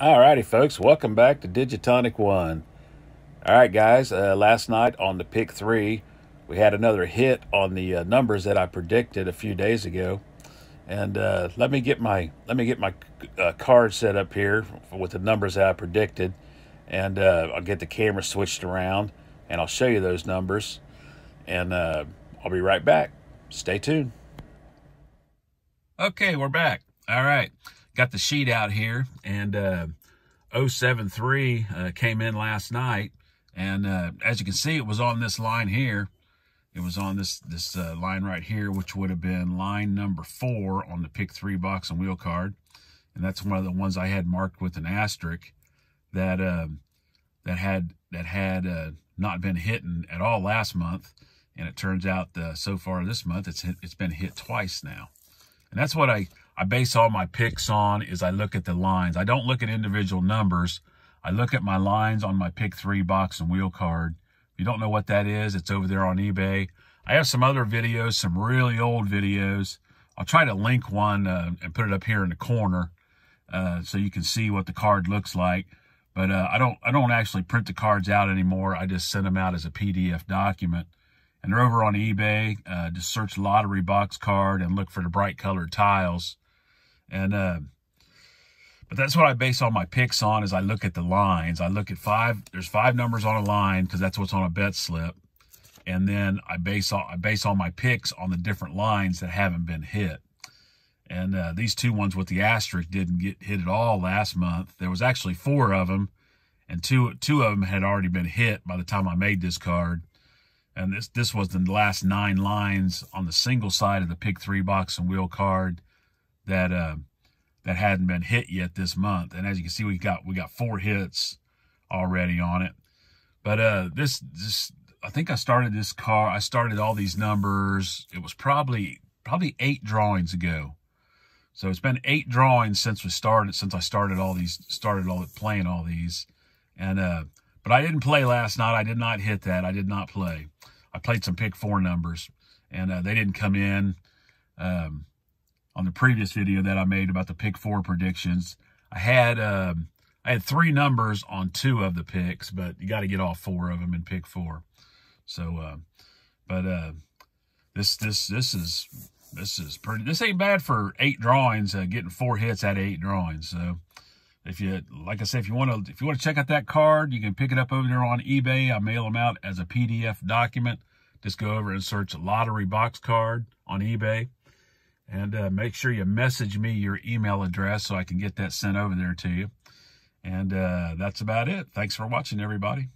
Alrighty, folks, welcome back to Digitonic One. All right, guys, uh, last night on the pick three, we had another hit on the uh, numbers that I predicted a few days ago. And uh, let me get my let me get my uh, card set up here with the numbers that I predicted, and uh, I'll get the camera switched around, and I'll show you those numbers, and uh, I'll be right back. Stay tuned. Okay, we're back. All right got the sheet out here and uh, 073 uh, came in last night. And uh, as you can see, it was on this line here. It was on this this uh, line right here, which would have been line number four on the pick three box and wheel card. And that's one of the ones I had marked with an asterisk that um, that had that had uh, not been hitting at all last month. And it turns out uh, so far this month, it's, hit, it's been hit twice now. And that's what I, I base all my picks on is I look at the lines. I don't look at individual numbers. I look at my lines on my pick three box and wheel card. If you don't know what that is, it's over there on eBay. I have some other videos, some really old videos. I'll try to link one uh, and put it up here in the corner uh, so you can see what the card looks like. But uh, I don't I don't actually print the cards out anymore. I just send them out as a PDF document. And they're over on eBay. Uh, just search lottery box card and look for the bright colored tiles. And uh, but that's what I base all my picks on is I look at the lines. I look at five, there's five numbers on a line because that's what's on a bet slip. And then I base all, I base all my picks on the different lines that haven't been hit. And uh, these two ones with the asterisk didn't get hit at all last month. There was actually four of them and two, two of them had already been hit by the time I made this card. And this, this was the last nine lines on the single side of the pick three box and wheel card that, uh, that hadn't been hit yet this month. And as you can see, we got, we got four hits already on it. But, uh, this, this, I think I started this car. I started all these numbers. It was probably, probably eight drawings ago. So it's been eight drawings since we started, since I started all these, started all playing all these. And, uh, but I didn't play last night. I did not hit that. I did not play. I played some pick four numbers, and uh, they didn't come in. Um, on the previous video that I made about the pick four predictions, I had um, I had three numbers on two of the picks, but you got to get all four of them in pick four. So, uh, but uh, this this this is this is pretty. This ain't bad for eight drawings. Uh, getting four hits out of eight drawings. So. If you, like I said, if you want to, if you want to check out that card, you can pick it up over there on eBay. I mail them out as a PDF document. Just go over and search lottery box card on eBay and uh, make sure you message me your email address so I can get that sent over there to you. And uh, that's about it. Thanks for watching, everybody.